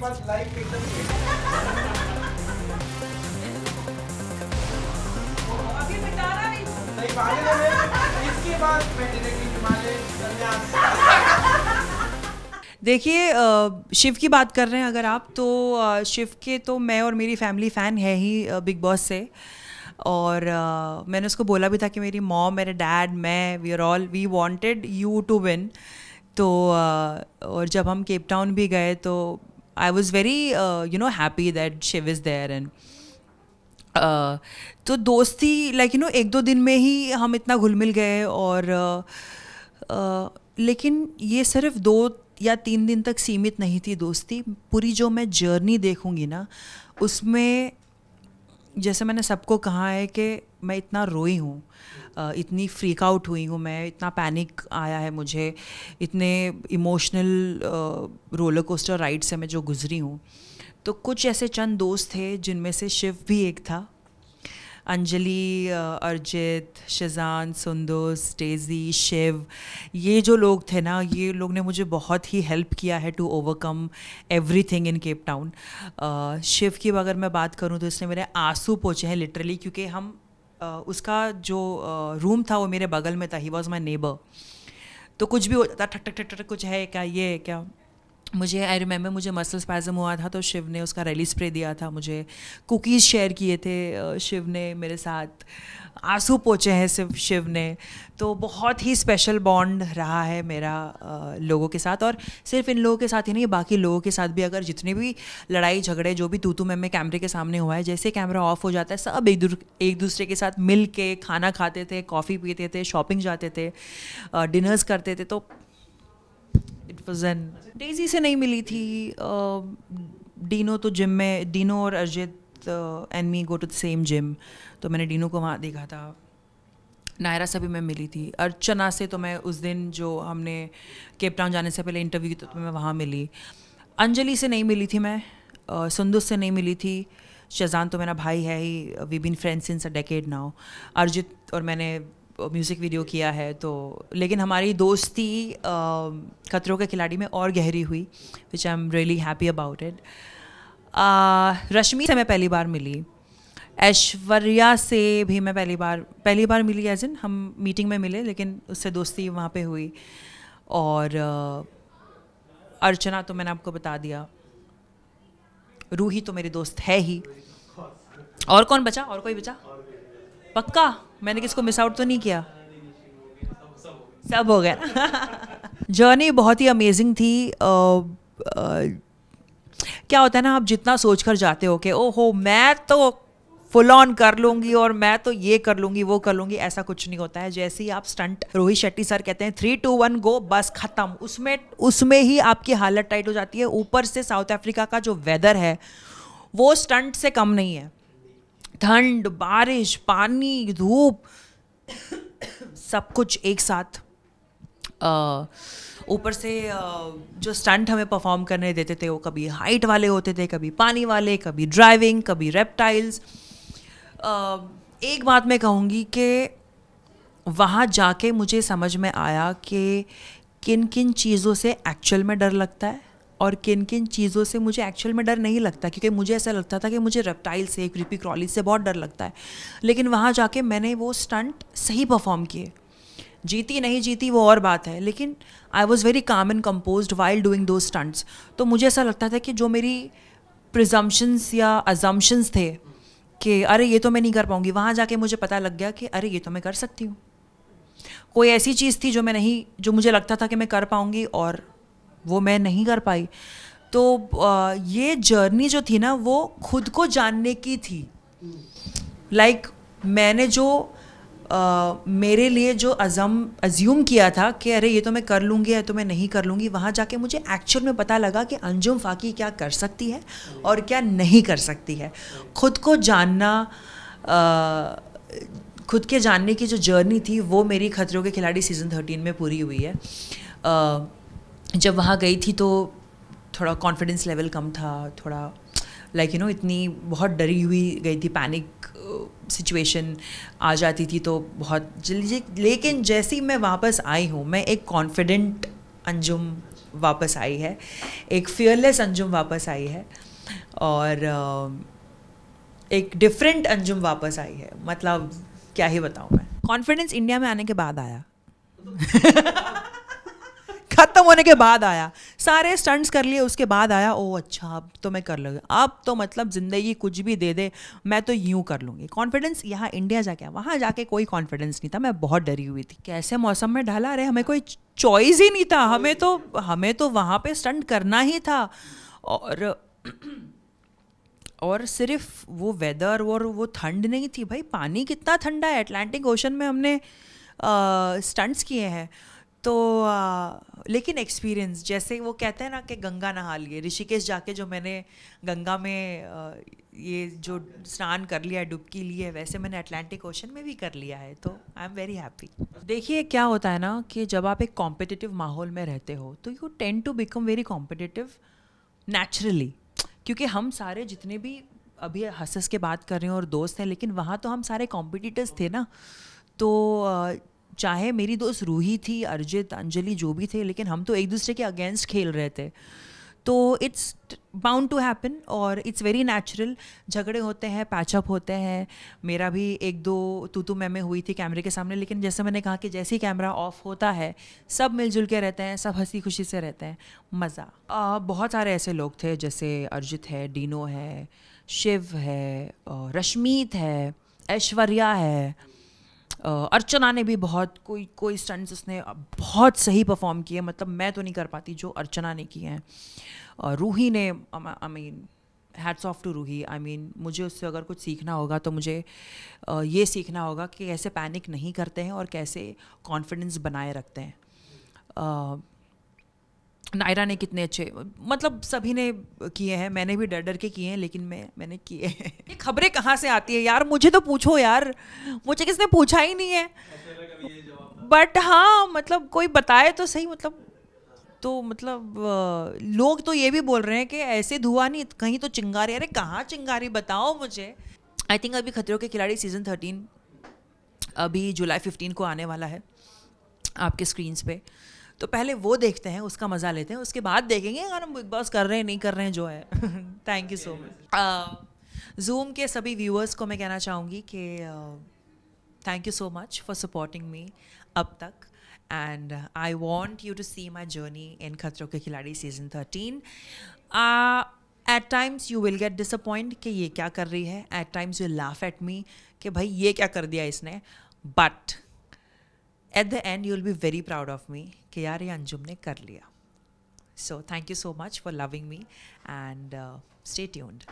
पास life एकदम नहीं इसके बाद मैं डायरेक्टली हिमालय देखिए शिव की बात कर रहे हैं अगर आप तो शिव के तो मैं और मेरी फैमिली फ़ैन है ही बिग बॉस से और मैंने उसको बोला भी था कि मेरी मॉम मेरे डैड मैं we are all we wanted you to win तो और जब हम केप टाउन भी गए तो I was very you know happy that Shiv is there and तो दोस्ती लाइक यू नो एक दो दिन में ही हम इतना घुल मिल गए और uh, uh, लेकिन ये सिर्फ दो या तीन दिन तक सीमित नहीं थी दोस्ती पूरी जो मैं जर्नी देखूँगी ना उसमें जैसे मैंने सबको कहा है कि मैं इतना रोई हूँ इतनी फ्रीक आउट हुई हूँ मैं इतना पैनिक आया है मुझे इतने इमोशनल रोलर कोस्टर राइड से मैं जो गुजरी हूँ तो कुछ ऐसे चंद दोस्त थे जिनमें से शिव भी एक था अंजलि अर्जित शिजान सुंदोस डेजी शिव ये जो लोग थे ना ये लोग ने मुझे बहुत ही हेल्प किया है to overcome everything in Cape Town Shiv की अगर मैं बात करूँ तो इसने मेरे आंसू पहुँचे हैं लिटरली क्योंकि हम Uh, उसका जो रूम uh, था वो मेरे बगल में था ही वॉज माई नेबर तो कुछ भी होता था ठक ठक ठक ठक कुछ है क्या ये है क्या मुझे आई रिमेंबर मुझे मसल स्पैज़म हुआ था तो शिव ने उसका रैली स्प्रे दिया था मुझे कुकीज़ शेयर किए थे शिव ने मेरे साथ आंसू पोचे हैं सिर्फ शिव ने तो बहुत ही स्पेशल बॉन्ड रहा है मेरा लोगों के साथ और सिर्फ इन लोगों के साथ ही नहीं बाकी लोगों के साथ भी अगर जितने भी लड़ाई झगड़े जो भी तू तू मैम कैमरे के सामने हुआ है जैसे कैमरा ऑफ हो जाता है सब एक एक दूसरे के साथ मिल के खाना खाते थे कॉफ़ी पीते थे शॉपिंग जाते थे डिनर्स करते थे तो एंड डेजी से नहीं मिली थी डीनो तो जिम में डीनो और Arijit and me go to the same gym तो मैंने डीनो को वहाँ देखा था नायरा से भी मैं मिली थी अर्चना से तो मैं उस दिन जो हमने केप टाउन जाने से पहले इंटरव्यू तो, तो मैं वहाँ मिली अंजलि से नहीं मिली थी मैं संदुस से नहीं मिली थी शहजान तो मेरा भाई है ही we been friends in a decade now Arijit और मैंने म्यूज़िक वीडियो किया है तो लेकिन हमारी दोस्ती खतरों के खिलाड़ी में और गहरी हुई which I am really happy about it Rashmi से मैं पहली बार मिली ऐश्वर्या से भी मैं पहली बार पहली बार मिली एज इन हम मीटिंग में मिले लेकिन उससे दोस्ती वहाँ पे हुई और uh, अर्चना तो मैंने आपको बता दिया रूही तो मेरी दोस्त है ही और कौन बचा और कोई बचा पक्का मैंने किसको मिस आउट तो नहीं किया सब हो गया जर्नी बहुत ही अमेजिंग थी क्या होता है ना आप जितना सोच कर जाते हो कि ओहो मैं तो फुल ऑन कर लूंगी और मैं तो ये कर लूंगी वो कर लूंगी ऐसा कुछ नहीं होता है जैसे ही आप स्टंट रोहित शेट्टी सर कहते हैं थ्री टू वन गो बस ख़त्म उसमें उसमें ही आपकी हालत टाइट हो जाती है ऊपर से साउथ अफ्रीका का जो वेदर है वो स्टंट से कम नहीं है ठंड बारिश पानी धूप सब कुछ एक साथ ऊपर से जो स्टंट हमें परफॉर्म करने देते थे वो कभी हाइट वाले होते थे कभी पानी वाले कभी ड्राइविंग कभी रेप्टाइल्स एक बात मैं कहूँगी कि वहाँ जाके मुझे समझ में आया कि किन किन चीज़ों से एक्चुअल में डर लगता है और किन किन चीज़ों से मुझे एक्चुअल में डर नहीं लगता क्योंकि मुझे ऐसा लगता था कि मुझे रेप्टाइल से क्रिपी क्रॉली से बहुत डर लगता है लेकिन वहाँ जाके मैंने वो स्टंट सही परफॉर्म किए जीती नहीं जीती वो और बात है लेकिन I was very calm and composed while doing दो स्टंट्स तो मुझे ऐसा लगता था कि जो मेरी प्रिजम्पन्स या अजम्पन्स थे कि अरे ये तो मैं नहीं कर पाऊँगी वहाँ जाके मुझे पता लग गया कि अरे ये तो मैं कर सकती हूँ कोई ऐसी चीज़ थी जो मैं नहीं जो मुझे लगता था कि मैं कर पाऊँगी और वो मैं नहीं कर पाई तो ये जर्नी जो थी ना वो खुद को जानने की थी लाइक like, मैंने जो Uh, मेरे लिए जो अजम अज्यूम किया था कि अरे ये तो मैं कर लूँगी या तो मैं नहीं कर लूँगी वहाँ जाके मुझे एक्चुअल में पता लगा कि अंजुम फाकी क्या कर सकती है और क्या नहीं कर सकती है खुद को जानना खुद के जानने की जो जर्नी थी वो मेरी खतरों के खिलाड़ी सीज़न थर्टीन में पूरी हुई है आ, जब वहाँ गई थी तो थोड़ा कॉन्फिडेंस लेवल कम था थोड़ा लाइक यू नो इतनी बहुत डरी हुई गई थी पैनिक सिचुएशन uh, आ जाती थी तो बहुत जल्दी लेकिन जैसे ही मैं वापस आई हूँ मैं एक कॉन्फिडेंट अंजुम वापस आई है एक फियरलेस अंजुम वापस आई है और uh, एक डिफरेंट अंजुम वापस आई है मतलब क्या ही बताऊँ मैं कॉन्फिडेंस इंडिया में आने के बाद आया खत्म होने के बाद आया सारे स्टंट्स कर लिए उसके बाद आया ओ अच्छा अब तो मैं कर लूँगी अब तो मतलब ज़िंदगी कुछ भी दे दे मैं तो यूं कर लूंगी कॉन्फिडेंस यहाँ इंडिया जाके वहां जाके कोई कॉन्फिडेंस नहीं था मैं बहुत डरी हुई थी कैसे मौसम में ढला रहे हमें कोई चॉइस ही नहीं था हमें तो हमें तो वहां पे स्टंट करना ही था और और सिर्फ वो वेदर और वो ठंड नहीं थी भाई पानी कितना ठंडा है अटलांटिक ओशन में हमने स्टंट्स किए हैं तो आ, लेकिन एक्सपीरियंस जैसे वो कहते हैं ना कि गंगा नहा लिए ऋषिकेश जाके जो मैंने गंगा में आ, ये जो स्नान कर लिया है डुबकी ली है वैसे मैंने अटलांटिक ओशन में भी कर लिया है तो आई एम वेरी हैप्पी देखिए क्या होता है ना कि जब आप एक कॉम्पिटिटिव माहौल में रहते हो तो you tend to become very competitive naturally क्योंकि हम सारे जितने भी अभी हसस के बात कर रहे हैं और दोस्त हैं लेकिन वहाँ तो हम सारे कॉम्पिटिटर्स थे ना तो चाहे मेरी दोस्त रूही थी अर्जित अंजलि जो भी थे लेकिन हम तो एक दूसरे के अगेंस्ट खेल रहे थे तो इट्स बाउंड टू हैपन और इट्स वेरी नेचुरल झगड़े होते हैं पैचअप होते हैं मेरा भी एक दो तू तू मैमें मैं हुई थी कैमरे के सामने लेकिन जैसे मैंने कहा कि जैसे ही कैमरा ऑफ होता है सब मिलजुल के रहते हैं सब हंसी खुशी से रहते हैं मज़ा बहुत सारे ऐसे लोग थे जैसे अर्जित है डीनो है शिव है रश्मीत है ऐश्वर्या है अर्चना ने भी बहुत कोई कोई स्टंट्स उसने बहुत सही परफॉर्म किए मतलब मैं तो नहीं कर पाती जो अर्चना ने किए हैं रूही ने I mean hats off to Ruhi I mean मुझे उससे अगर कुछ सीखना होगा तो मुझे ये सीखना होगा कि कैसे पैनिक नहीं करते हैं और कैसे कॉन्फिडेंस बनाए रखते हैं नायरा ने कितने अच्छे मतलब सभी ने किए हैं मैंने भी डर डर के किए हैं लेकिन मैं मैंने किए हैं ये खबरें कहाँ से आती है यार मुझे तो पूछो यार मुझे किसने पूछा ही नहीं है बट हाँ मतलब कोई बताए तो सही मतलब तो मतलब लोग तो ये भी बोल रहे हैं कि ऐसे धुआ नहीं कहीं तो चिंगारी अरे कहाँ चिंगारी बताओ मुझे आई थिंक अभी खतरों के खिलाड़ी सीजन थर्टीन अभी जुलाई फिफ्टीन को आने वाला है आपके स्क्रीन्स पे तो पहले वो देखते हैं उसका मज़ा लेते हैं उसके बाद देखेंगे अगर हम बिग बॉस कर रहे हैं नहीं कर रहे हैं जो है thank you so much Zoom के सभी व्यूअर्स को मैं कहना चाहूँगी कि thank you so much for supporting me अब तक and I want you to see my journey in Khatron ke Khiladi season thirteen at times you will get disappoint कि ये क्या कर रही है at times you laugh at me कि भाई ये क्या कर दिया इसने but at the end you will be very proud of me कि यार ये अंजुम ने कर लिया so thank you so much for loving me and stay tuned